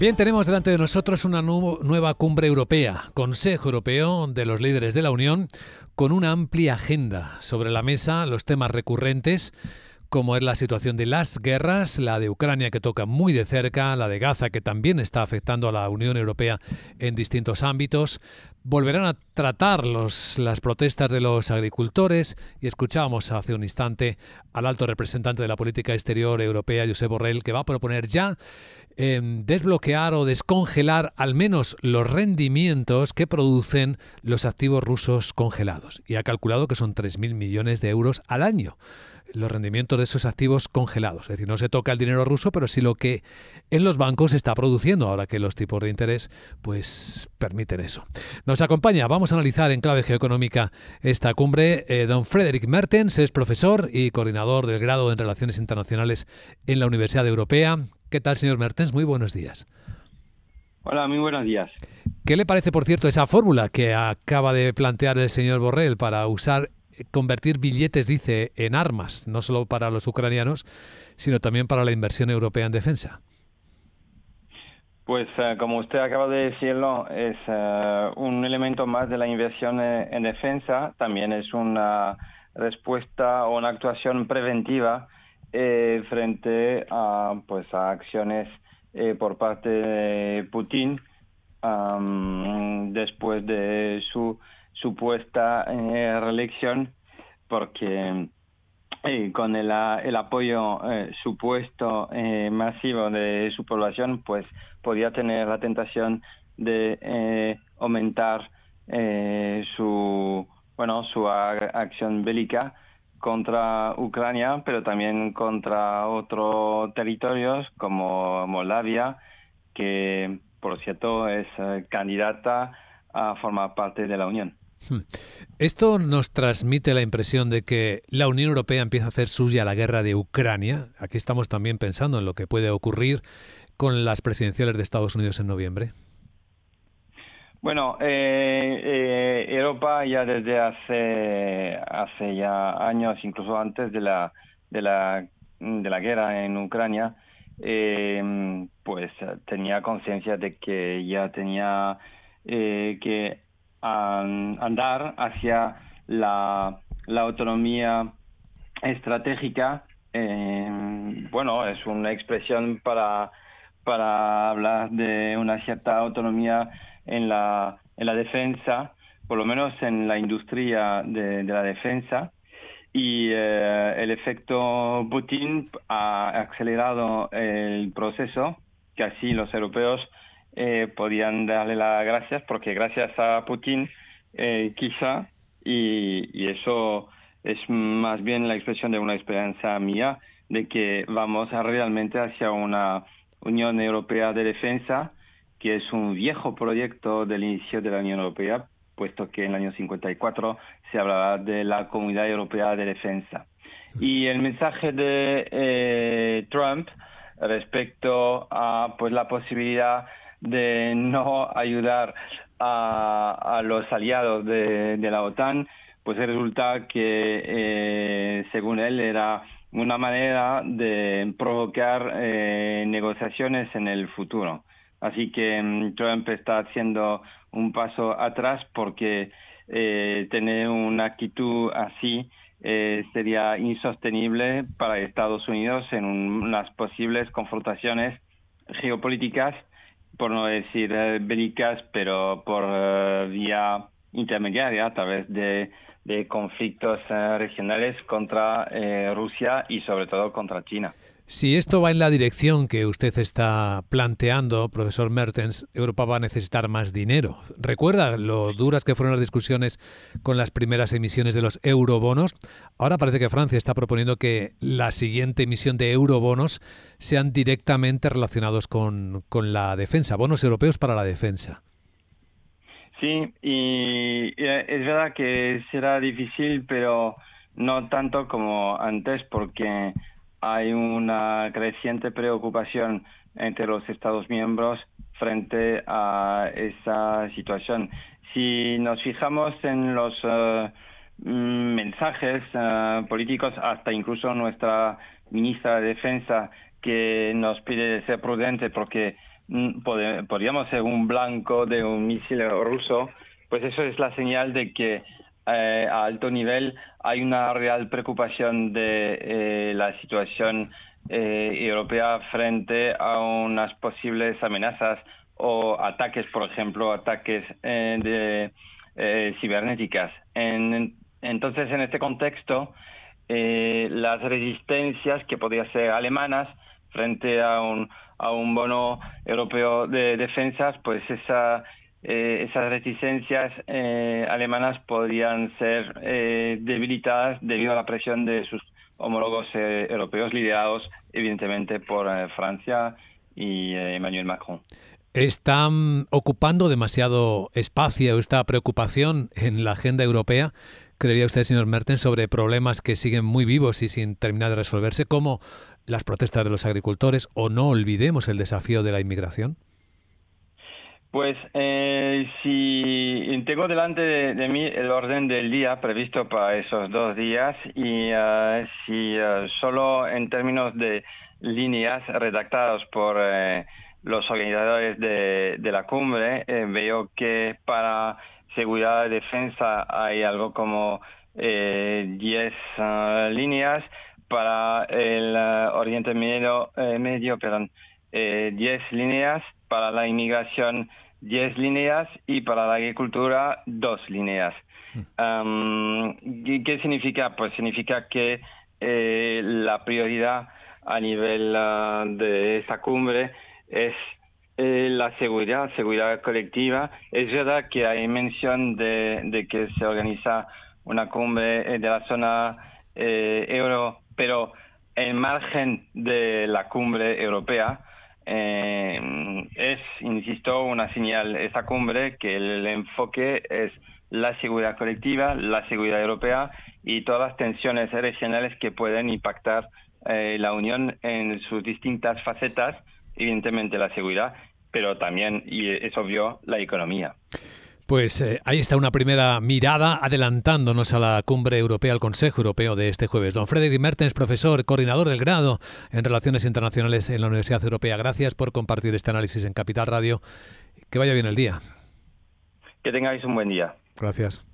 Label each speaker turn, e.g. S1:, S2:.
S1: Bien, tenemos delante de nosotros una nueva cumbre europea, Consejo Europeo de los Líderes de la Unión, con una amplia agenda sobre la mesa, los temas recurrentes como es la situación de las guerras, la de Ucrania que toca muy de cerca, la de Gaza que también está afectando a la Unión Europea en distintos ámbitos. Volverán a tratar las protestas de los agricultores y escuchábamos hace un instante al alto representante de la política exterior europea, Josep Borrell, que va a proponer ya em, desbloquear o descongelar al menos los rendimientos que producen los activos rusos congelados. Y ha calculado que son 3.000 millones de euros al año los rendimientos de esos activos congelados. Es decir, no se toca el dinero ruso, pero sí lo que en los bancos se está produciendo ahora que los tipos de interés pues permiten eso. Nos acompaña, vamos a analizar en clave geoeconómica esta cumbre. Eh, don Frederick Mertens es profesor y coordinador del grado en Relaciones Internacionales en la Universidad Europea. ¿Qué tal, señor Mertens? Muy buenos días.
S2: Hola, muy buenos días.
S1: ¿Qué le parece, por cierto, esa fórmula que acaba de plantear el señor Borrell para usar convertir billetes, dice, en armas, no solo para los ucranianos, sino también para la inversión europea en defensa.
S2: Pues eh, como usted acaba de decirlo, es eh, un elemento más de la inversión eh, en, defensa, también es una respuesta o una actuación preventiva frente a, pues, a acciones por parte de Putin después de su supuesta eh, reelección porque eh, con el, apoyo eh, supuesto masivo de su población pues podía tener la tentación de aumentar su bueno su acción bélica contra Ucrania pero también contra otros territorios como Moldavia que por cierto es candidata a formar parte de la Unión. Hmm.
S1: Esto nos transmite la impresión de que la Unión Europea empieza a hacer suya la guerra de Ucrania. Aquí estamos también pensando en lo que puede ocurrir con las presidenciales de Estados Unidos en noviembre.
S2: Bueno, eh, eh, Europa ya desde hace hace ya años, incluso antes de la de la, de la guerra en Ucrania, eh, pues tenía conciencia de que ya tenía que a andar hacia la, autonomía estratégica. Eh, bueno, es una expresión para, para hablar de una cierta autonomía en la, en la defensa, por lo menos en la industria de, la defensa. Y eh, el efecto Putin ha acelerado el proceso que así los europeos eh, podían darle las gracias porque gracias a Putin eh, quizá y, eso es más bien la expresión de una esperanza mía de que vamos a realmente hacia una Unión Europea de Defensa que es un viejo proyecto del inicio de la Unión Europea puesto que en el año 54 se hablaba de la Comunidad Europea de Defensa. Y el mensaje de eh, Trump respecto a pues la posibilidad de no ayudar a, los aliados de, la OTAN, pues resulta que, eh, según él, era una manera de provocar eh, negociaciones en el futuro. Así que mm, Trump está haciendo un paso atrás porque eh, tener una actitud así sería insostenible para Estados Unidos en las posibles confrontaciones geopolíticas por no decir eh, bélicas, pero por eh, vía intermediaria a través de de conflictos eh, regionales contra eh, Rusia y sobre todo contra China.
S1: Si esto va en la dirección que usted está planteando, profesor Mertens, Europa va a necesitar más dinero. ¿Recuerda lo duras que fueron las discusiones con las primeras emisiones de los eurobonos? Ahora parece que Francia está proponiendo que la siguiente emisión de eurobonos sean directamente relacionados con la defensa, bonos europeos para la defensa.
S2: Sí, y es verdad que será difícil, pero no tanto como antes, porque hay una creciente preocupación entre los Estados miembros frente a esa situación. Si nos fijamos en los eh, mm, mensajes eh, políticos, hasta incluso nuestra ministra de Defensa, que nos pide ser prudente porque Mm, podríamos ser un blanco de un misil ruso, pues eso es la señal de que eh, a alto nivel hay una real preocupación de eh, la situación eh, europea frente a unas posibles amenazas o ataques, por ejemplo, ataques de, cibernéticas. entonces, en este contexto, las resistencias que podrían ser alemanas frente a un, a un bono europeo de defensas, pues esa, eh, esas reticencias eh, alemanas podrían ser eh, debilitadas debido a la presión de sus homólogos europeos, liderados evidentemente por Francia y Emmanuel Macron.
S1: ¿Están ocupando demasiado espacio esta preocupación en la agenda europea? ¿Creería usted, señor Merten, sobre problemas que siguen muy vivos y sin terminar de resolverse, como las protestas de los agricultores o no olvidemos el desafío de la inmigración?
S2: Pues eh, si tengo delante de, mí el orden del día previsto para esos dos días y eh, si eh, solo en términos de líneas redactadas por los organizadores de, la cumbre, veo que para seguridad y defensa hay algo como 10 líneas para el eh, Oriente Medio, 10 eh, eh, líneas, para la inmigración 10 líneas y para la agricultura 2 líneas. Hmm. ¿Qué significa? Pues significa que la prioridad a nivel ah, de esa cumbre es la seguridad, seguridad colectiva. Es verdad que hay mención de, que se organiza una cumbre de la zona euro pero en margen de la cumbre europea eh, es, insisto, una señal, esa cumbre, que el enfoque es la seguridad colectiva, la seguridad europea y todas las tensiones regionales que pueden impactar eh, la Unión en sus distintas facetas, evidentemente la seguridad, pero también, y es obvio, la economía.
S1: Pues eh, ahí está una primera mirada adelantándonos a la cumbre europea, al Consejo Europeo de este jueves. Don Frederick Mertens, profesor, coordinador del grado en Relaciones Internacionales en la Universidad Europea. Gracias por compartir este análisis en Capital Radio. Que vaya bien el día.
S2: Que tengáis un buen día.
S1: Gracias.